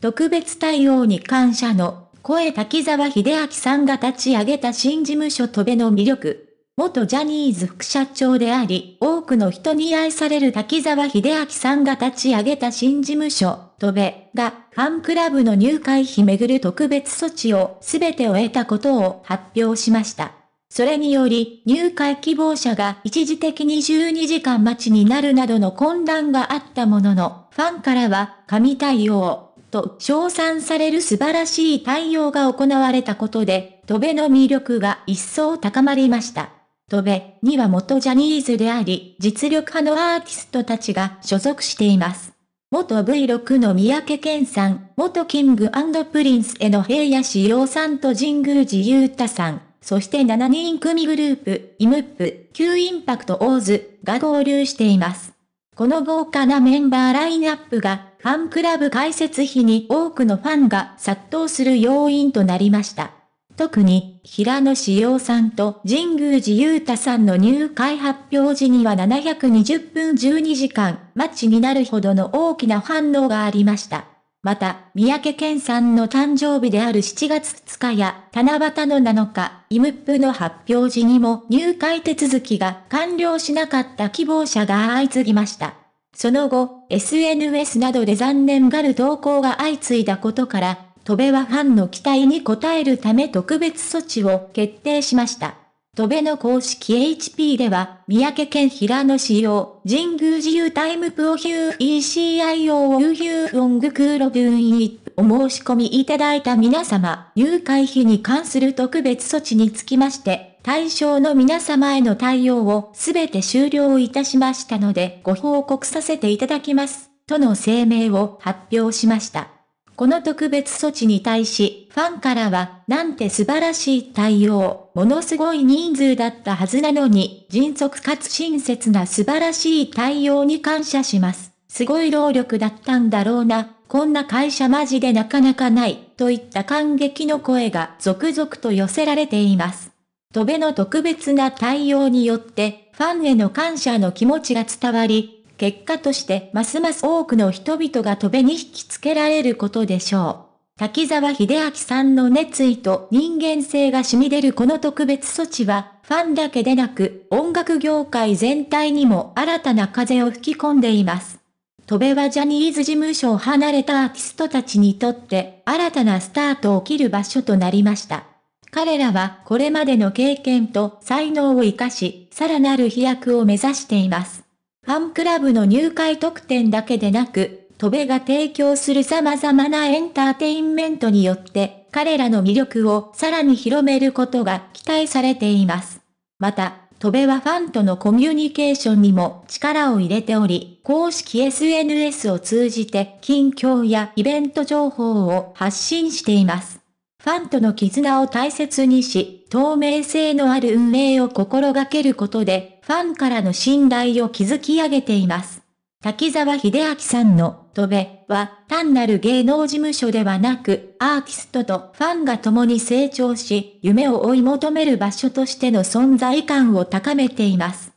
特別対応に感謝の声滝沢秀明さんが立ち上げた新事務所戸べの魅力。元ジャニーズ副社長であり、多くの人に愛される滝沢秀明さんが立ち上げた新事務所、戸べ、が、ファンクラブの入会費めぐる特別措置を全て終えたことを発表しました。それにより、入会希望者が一時的に12時間待ちになるなどの混乱があったものの、ファンからは、神対応、と称賛される素晴らしい対応が行われたことで、トベの魅力が一層高まりました。トベには元ジャニーズであり、実力派のアーティストたちが所属しています。元 V6 の三宅健さん、元キングプリンスへの平野志耀さんと神宮寺勇太さん、そして7人組グループ、イムップ、旧インパクトオーズが合流しています。この豪華なメンバーラインナップがファンクラブ開設日に多くのファンが殺到する要因となりました。特に、平野志陽さんと神宮寺勇太さんの入会発表時には720分12時間、待ちになるほどの大きな反応がありました。また、三宅健さんの誕生日である7月2日や、七夕の7日、イムップの発表時にも入会手続きが完了しなかった希望者が相次ぎました。その後、SNS などで残念がる投稿が相次いだことから、戸部はファンの期待に応えるため特別措置を決定しました。戸部の公式 HP では、三宅県平野市用、神宮自由タイムプロヒュー ECIO を有ヒオングクーロブーンイお申し込みいただいた皆様、入会費に関する特別措置につきまして、対象の皆様への対応をすべて終了いたしましたのでご報告させていただきます、との声明を発表しました。この特別措置に対し、ファンからは、なんて素晴らしい対応、ものすごい人数だったはずなのに、迅速かつ親切な素晴らしい対応に感謝します。すごい労力だったんだろうな、こんな会社マジでなかなかない、といった感激の声が続々と寄せられています。戸辺の特別な対応によって、ファンへの感謝の気持ちが伝わり、結果としてますます多くの人々が戸辺に引きつけられることでしょう。滝沢秀明さんの熱意と人間性が染み出るこの特別措置は、ファンだけでなく、音楽業界全体にも新たな風を吹き込んでいます。戸辺はジャニーズ事務所を離れたアーティストたちにとって、新たなスタートを切る場所となりました。彼らはこれまでの経験と才能を活かし、さらなる飛躍を目指しています。ファンクラブの入会特典だけでなく、戸部が提供する様々なエンターテインメントによって、彼らの魅力をさらに広めることが期待されています。また、戸部はファンとのコミュニケーションにも力を入れており、公式 SNS を通じて近況やイベント情報を発信しています。ファンとの絆を大切にし、透明性のある運営を心がけることで、ファンからの信頼を築き上げています。滝沢秀明さんの、とべは、単なる芸能事務所ではなく、アーティストとファンが共に成長し、夢を追い求める場所としての存在感を高めています。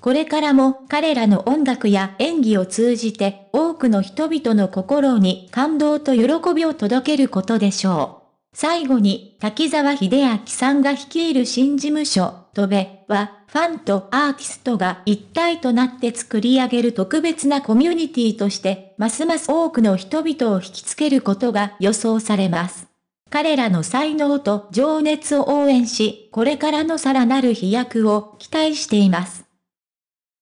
これからも彼らの音楽や演技を通じて、多くの人々の心に感動と喜びを届けることでしょう。最後に、滝沢秀明さんが率いる新事務所、戸部は、ファンとアーティストが一体となって作り上げる特別なコミュニティとして、ますます多くの人々を引きつけることが予想されます。彼らの才能と情熱を応援し、これからのさらなる飛躍を期待しています。